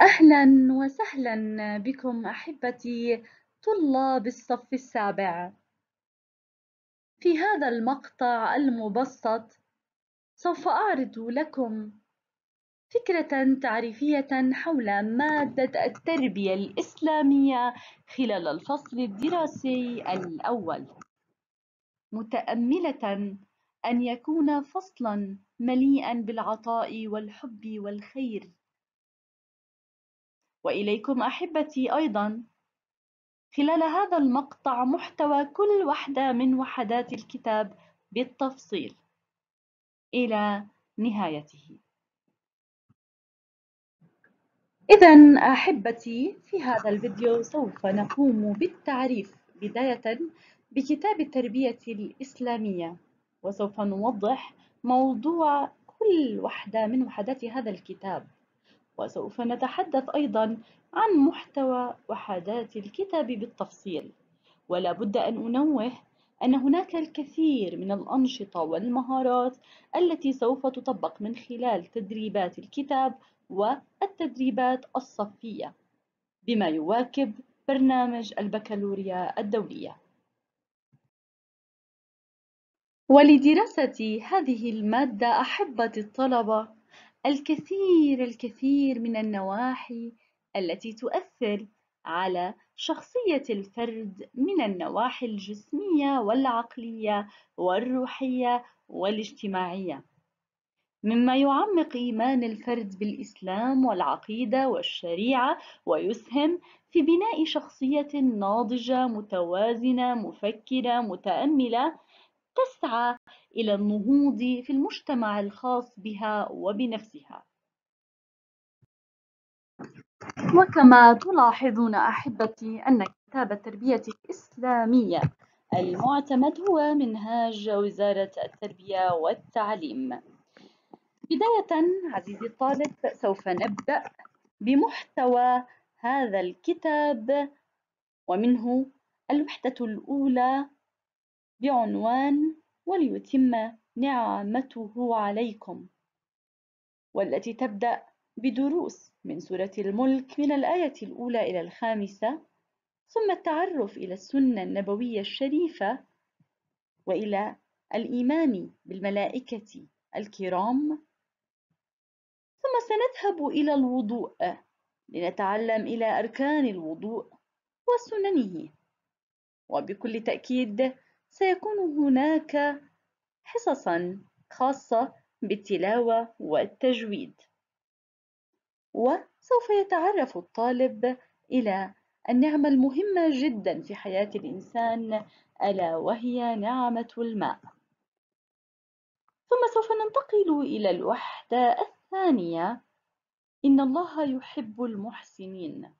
أهلا وسهلا بكم أحبتي طلاب الصف السابع في هذا المقطع المبسط سوف أعرض لكم فكرة تعريفية حول مادة التربية الإسلامية خلال الفصل الدراسي الأول متأملة أن يكون فصلا مليئا بالعطاء والحب والخير وإليكم أحبتي أيضا خلال هذا المقطع محتوى كل وحدة من وحدات الكتاب بالتفصيل إلى نهايته إذا أحبتي في هذا الفيديو سوف نقوم بالتعريف بداية بكتاب التربية الإسلامية وسوف نوضح موضوع كل وحدة من وحدات هذا الكتاب وسوف نتحدث أيضا عن محتوى وحدات الكتاب بالتفصيل ولا بد أن أنوه أن هناك الكثير من الأنشطة والمهارات التي سوف تطبق من خلال تدريبات الكتاب والتدريبات الصفية بما يواكب برنامج البكالوريا الدولية ولدراسة هذه المادة أحبة الطلبة الكثير الكثير من النواحي التي تؤثر على شخصية الفرد من النواحي الجسمية والعقلية والروحية والاجتماعية، مما يعمق إيمان الفرد بالإسلام والعقيدة والشريعة ويسهم في بناء شخصية ناضجة متوازنة مفكرة متأملة تسعى إلى النهوض في المجتمع الخاص بها وبنفسها وكما تلاحظون أحبتي أن كتاب التربية الإسلامية المعتمد هو منهاج وزارة التربية والتعليم بداية عزيزي الطالب سوف نبدأ بمحتوى هذا الكتاب ومنه الوحدة الأولى بعنوان وليتم نعمته عليكم والتي تبدأ بدروس من سورة الملك من الآية الأولى إلى الخامسة ثم التعرف إلى السنة النبوية الشريفة وإلى الإيمان بالملائكة الكرام ثم سنذهب إلى الوضوء لنتعلم إلى أركان الوضوء وسننه وبكل تأكيد سيكون هناك حصصا خاصة بالتلاوة والتجويد وسوف يتعرف الطالب إلى النعمة المهمة جدا في حياة الإنسان ألا وهي نعمة الماء ثم سوف ننتقل إلى الوحدة الثانية إن الله يحب المحسنين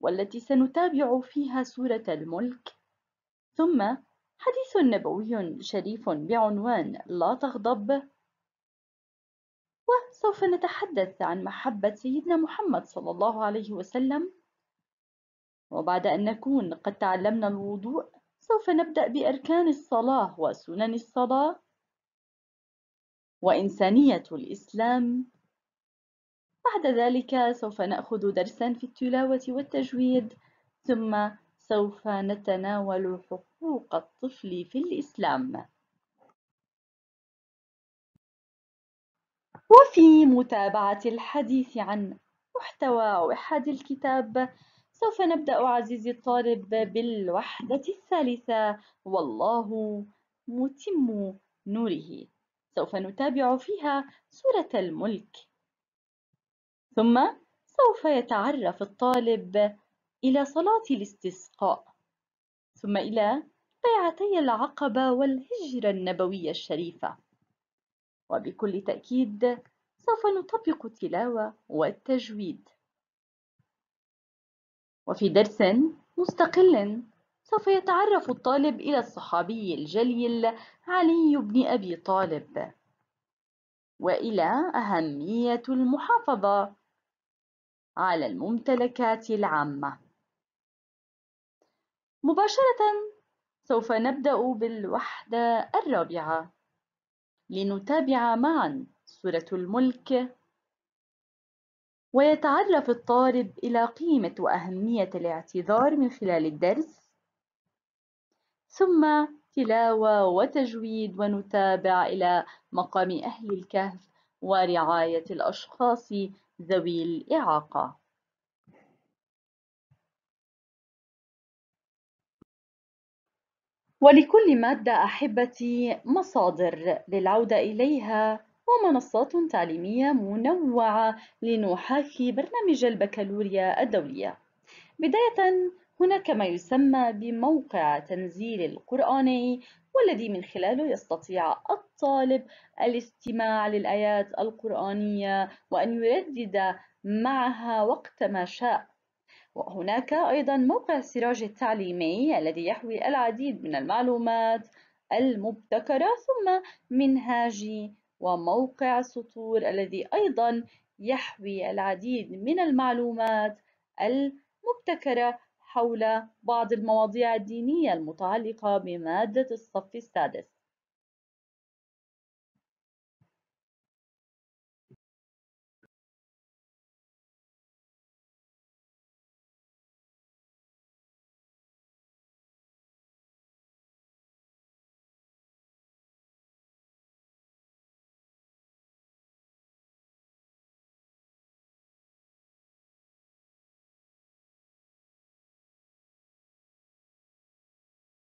والتي سنتابع فيها سورة الملك ثم حديث نبوي شريف بعنوان لا تغضب وسوف نتحدث عن محبة سيدنا محمد صلى الله عليه وسلم وبعد أن نكون قد تعلمنا الوضوء سوف نبدأ بأركان الصلاة وسنن الصلاة وإنسانية الإسلام بعد ذلك سوف نأخذ درسا في التلاوة والتجويد ثم سوف نتناول حقوق الطفل في الإسلام وفي متابعة الحديث عن محتوى أحد الكتاب سوف نبدأ عزيزي الطالب بالوحدة الثالثة والله متم نوره سوف نتابع فيها سورة الملك ثم سوف يتعرف الطالب إلى صلاة الاستسقاء ثم إلى بيعتي العقبة والهجرة النبوية الشريفة وبكل تأكيد سوف نطبق التلاوة والتجويد وفي درس مستقل سوف يتعرف الطالب إلى الصحابي الجليل علي بن أبي طالب وإلى أهمية المحافظة على الممتلكات العامة مباشرة، سوف نبدأ بالوحدة الرابعة. لنتابع معًا سورة الملك. ويتعرف الطالب إلى قيمة وأهمية الاعتذار من خلال الدرس، ثم تلاوة وتجويد ونتابع إلى مقام أهل الكهف ورعاية الأشخاص ذوي الإعاقة. ولكل مادة أحبتي مصادر للعودة إليها ومنصات تعليمية منوعة لنحاكي برنامج البكالوريا الدولية. بداية هناك ما يسمى بموقع تنزيل القرآني والذي من خلاله يستطيع الطالب الاستماع للآيات القرآنية وأن يردد معها وقت ما شاء وهناك أيضا موقع السراج التعليمي الذي يحوي العديد من المعلومات المبتكرة ثم منهاجي وموقع سطور الذي أيضا يحوي العديد من المعلومات المبتكرة حول بعض المواضيع الدينية المتعلقة بمادة الصف السادس